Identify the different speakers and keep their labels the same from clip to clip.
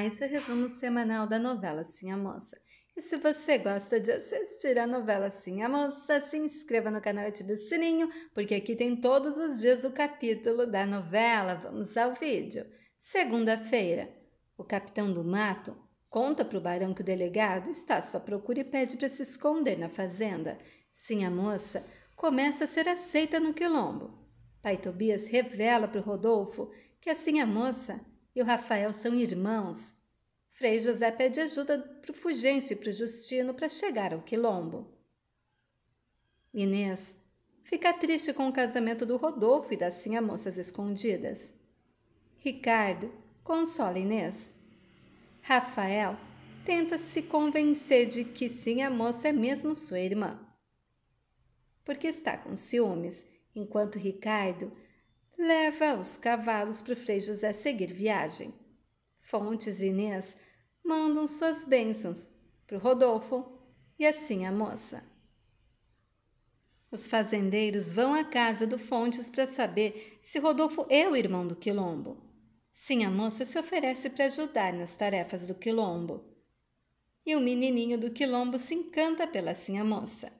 Speaker 1: Olá, esse é o resumo semanal da novela Sim a Moça. E se você gosta de assistir a novela Sim a Moça, se inscreva no canal e ative o sininho, porque aqui tem todos os dias o capítulo da novela. Vamos ao vídeo. Segunda-feira, o capitão do mato conta para o barão que o delegado está à sua procura e pede para se esconder na fazenda. Sim a Moça começa a ser aceita no quilombo. Pai Tobias revela para o Rodolfo que assim a moça e o Rafael são irmãos. Frei José pede ajuda para o Fugêncio e para o Justino para chegar ao quilombo. Inês fica triste com o casamento do Rodolfo e das Cinha Moças Escondidas. Ricardo consola Inês. Rafael tenta se convencer de que sim, a moça é mesmo sua irmã. Porque está com ciúmes, enquanto Ricardo leva os cavalos para o Frei José seguir viagem. Fontes e Inês mandam suas bênçãos para o Rodolfo e assim a moça. Os fazendeiros vão à casa do Fontes para saber se Rodolfo é o irmão do Quilombo. Sim, a moça se oferece para ajudar nas tarefas do Quilombo. E o menininho do Quilombo se encanta pela a Moça.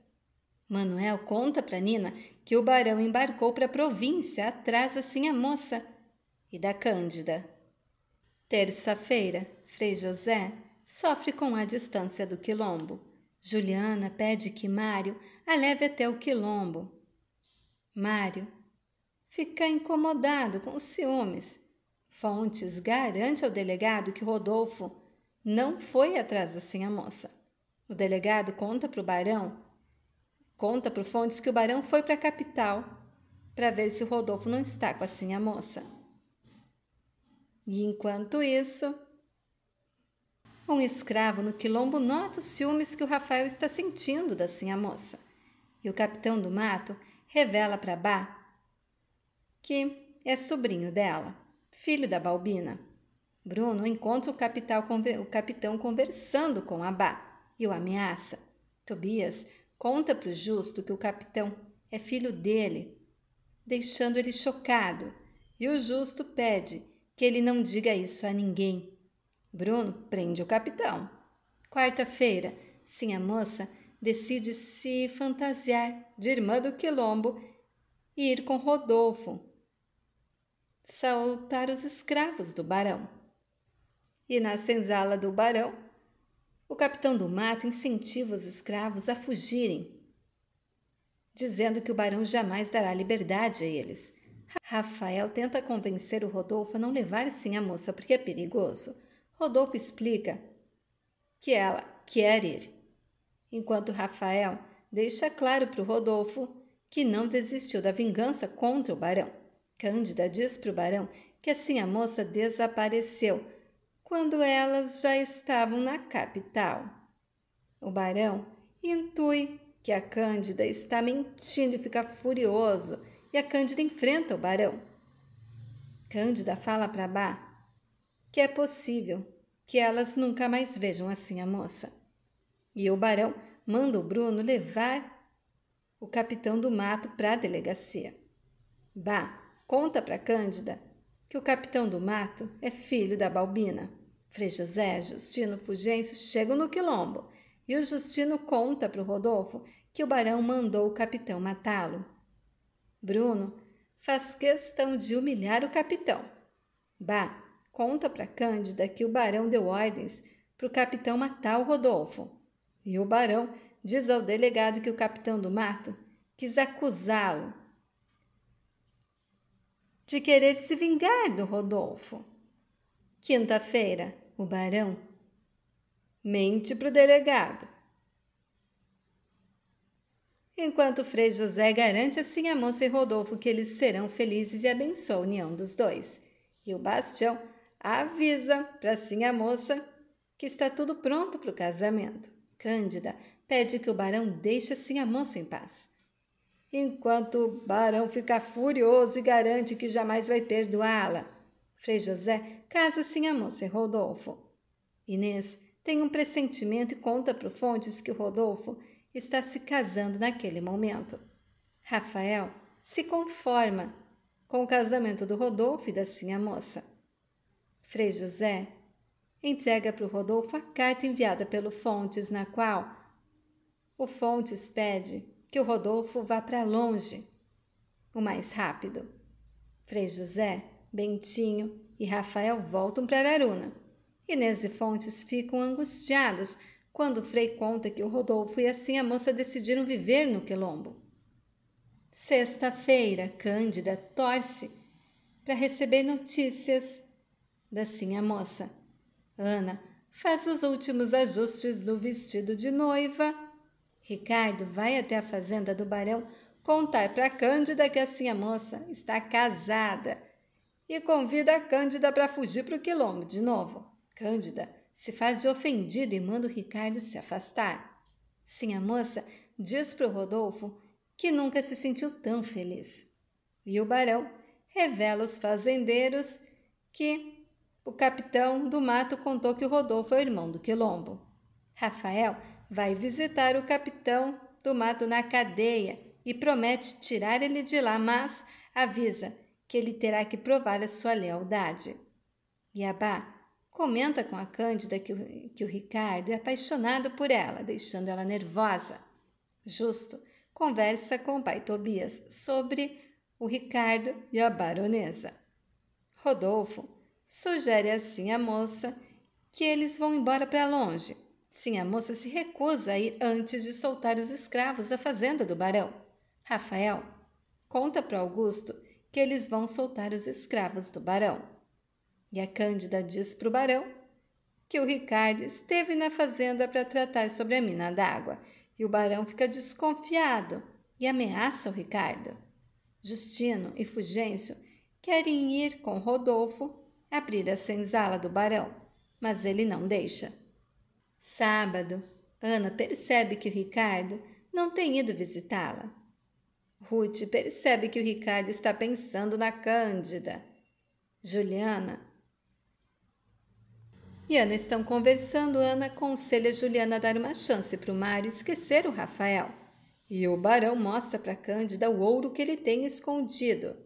Speaker 1: Manuel conta para Nina que o barão embarcou para a província atrás assim a moça e da Cândida. Terça-feira, Frei José sofre com a distância do quilombo. Juliana pede que Mário a leve até o quilombo. Mário fica incomodado com os ciúmes. Fontes garante ao delegado que Rodolfo não foi atrás assim a moça. O delegado conta para o barão Conta para o Fontes que o barão foi para a capital para ver se o Rodolfo não está com a Sinha moça. E enquanto isso, um escravo no quilombo nota os ciúmes que o Rafael está sentindo da sinha moça. E o capitão do mato revela para Bá que é sobrinho dela, filho da Balbina. Bruno encontra o, capital, o capitão conversando com a Bá e o ameaça. Tobias Conta para o justo que o capitão é filho dele, deixando ele chocado, e o justo pede que ele não diga isso a ninguém. Bruno prende o capitão. Quarta-feira, sim, a moça decide se fantasiar de irmã do quilombo e ir com Rodolfo soltar os escravos do barão. E na senzala do barão, o capitão do mato incentiva os escravos a fugirem, dizendo que o barão jamais dará liberdade a eles. Rafael tenta convencer o Rodolfo a não levar sim a moça porque é perigoso. Rodolfo explica que ela quer ir, enquanto Rafael deixa claro para o Rodolfo que não desistiu da vingança contra o barão. Cândida diz para o barão que assim a moça desapareceu quando elas já estavam na capital. O barão intui que a Cândida está mentindo e fica furioso, e a Cândida enfrenta o barão. Cândida fala para Bá que é possível que elas nunca mais vejam assim a moça. E o barão manda o Bruno levar o capitão do mato para a delegacia. Bá conta para Cândida que o capitão do mato é filho da Balbina Frei José, Justino Fugêncio chegam no quilombo e o Justino conta para o Rodolfo que o barão mandou o capitão matá-lo. Bruno faz questão de humilhar o capitão. Bah, conta para Cândida que o barão deu ordens para o capitão matar o Rodolfo. E o barão diz ao delegado que o capitão do mato quis acusá-lo de querer se vingar do Rodolfo. Quinta-feira, o barão mente para o delegado. Enquanto Frei José garante assim a moça e Rodolfo que eles serão felizes e abençoa a união dos dois. E o Bastião avisa para sim a moça que está tudo pronto para o casamento. Cândida pede que o barão deixe assim a moça em paz. Enquanto o barão fica furioso e garante que jamais vai perdoá-la. Frei José casa-se em e Rodolfo. Inês tem um pressentimento e conta para o Fontes que o Rodolfo está se casando naquele momento. Rafael se conforma com o casamento do Rodolfo e da Sinha Moça. Frei José entrega para o Rodolfo a carta enviada pelo Fontes, na qual o Fontes pede que o Rodolfo vá para longe, o mais rápido. Frei José Bentinho e Rafael voltam para Araruna. Inês e Fontes ficam angustiados quando Frei conta que o Rodolfo e assim a moça decidiram viver no Quilombo. Sexta-feira, Cândida torce para receber notícias da Sinha Moça. Ana faz os últimos ajustes do vestido de noiva. Ricardo vai até a fazenda do Barão contar para Cândida que a Sinha Moça está casada e convida a Cândida para fugir para o quilombo de novo. Cândida se faz de ofendida e manda o Ricardo se afastar. Sim, a moça diz para o Rodolfo que nunca se sentiu tão feliz. E o barão revela aos fazendeiros que o capitão do mato contou que o Rodolfo é o irmão do quilombo. Rafael vai visitar o capitão do mato na cadeia e promete tirar ele de lá, mas avisa que ele terá que provar a sua lealdade. Iabá comenta com a Cândida que o, que o Ricardo é apaixonado por ela, deixando ela nervosa. Justo conversa com o pai Tobias sobre o Ricardo e a baronesa. Rodolfo sugere assim à moça que eles vão embora para longe. Sim, a moça se recusa a ir antes de soltar os escravos da fazenda do barão. Rafael conta para Augusto que eles vão soltar os escravos do barão. E a Cândida diz para o barão que o Ricardo esteve na fazenda para tratar sobre a mina d'água e o barão fica desconfiado e ameaça o Ricardo. Justino e Fugêncio querem ir com Rodolfo abrir a senzala do barão, mas ele não deixa. Sábado, Ana percebe que o Ricardo não tem ido visitá-la Ruth percebe que o Ricardo está pensando na Cândida. Juliana e Ana estão conversando. Ana aconselha Juliana a dar uma chance para o Mário esquecer o Rafael. E o barão mostra para Cândida o ouro que ele tem escondido.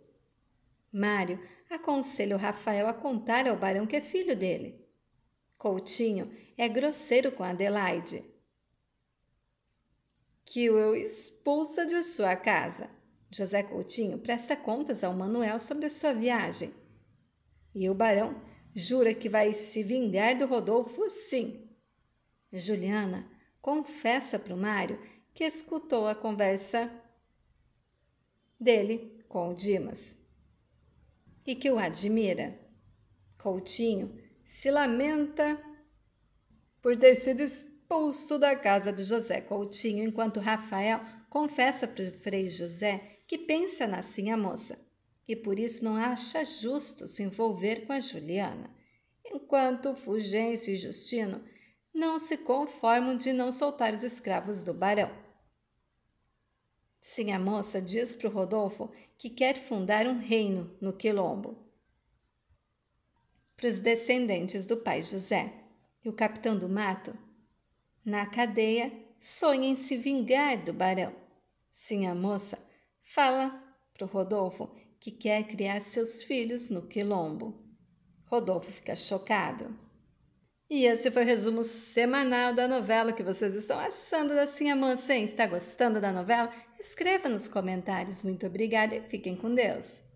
Speaker 1: Mário aconselha o Rafael a contar ao barão que é filho dele. Coutinho é grosseiro com Adelaide que o expulsa de sua casa. José Coutinho presta contas ao Manuel sobre a sua viagem. E o barão jura que vai se vingar do Rodolfo, sim. Juliana confessa para o Mário que escutou a conversa dele com o Dimas e que o admira. Coutinho se lamenta por ter sido expulso expulso da casa de José Coutinho, enquanto Rafael confessa para o Frei José que pensa na sinha moça e por isso não acha justo se envolver com a Juliana, enquanto Fulgêncio e Justino não se conformam de não soltar os escravos do barão. Sim, a moça diz para o Rodolfo que quer fundar um reino no Quilombo para os descendentes do pai José. E o capitão do mato na cadeia, sonha em se vingar do barão. Sim, a moça fala pro Rodolfo que quer criar seus filhos no quilombo. Rodolfo fica chocado. E esse foi o resumo semanal da novela que vocês estão achando da a moça, hein? Está gostando da novela? Escreva nos comentários. Muito obrigada e fiquem com Deus.